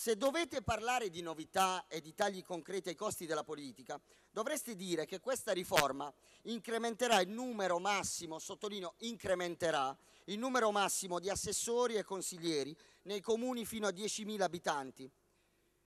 Se dovete parlare di novità e di tagli concreti ai costi della politica, dovreste dire che questa riforma incrementerà il numero massimo, sottolineo incrementerà, il numero massimo di assessori e consiglieri nei comuni fino a 10.000 abitanti,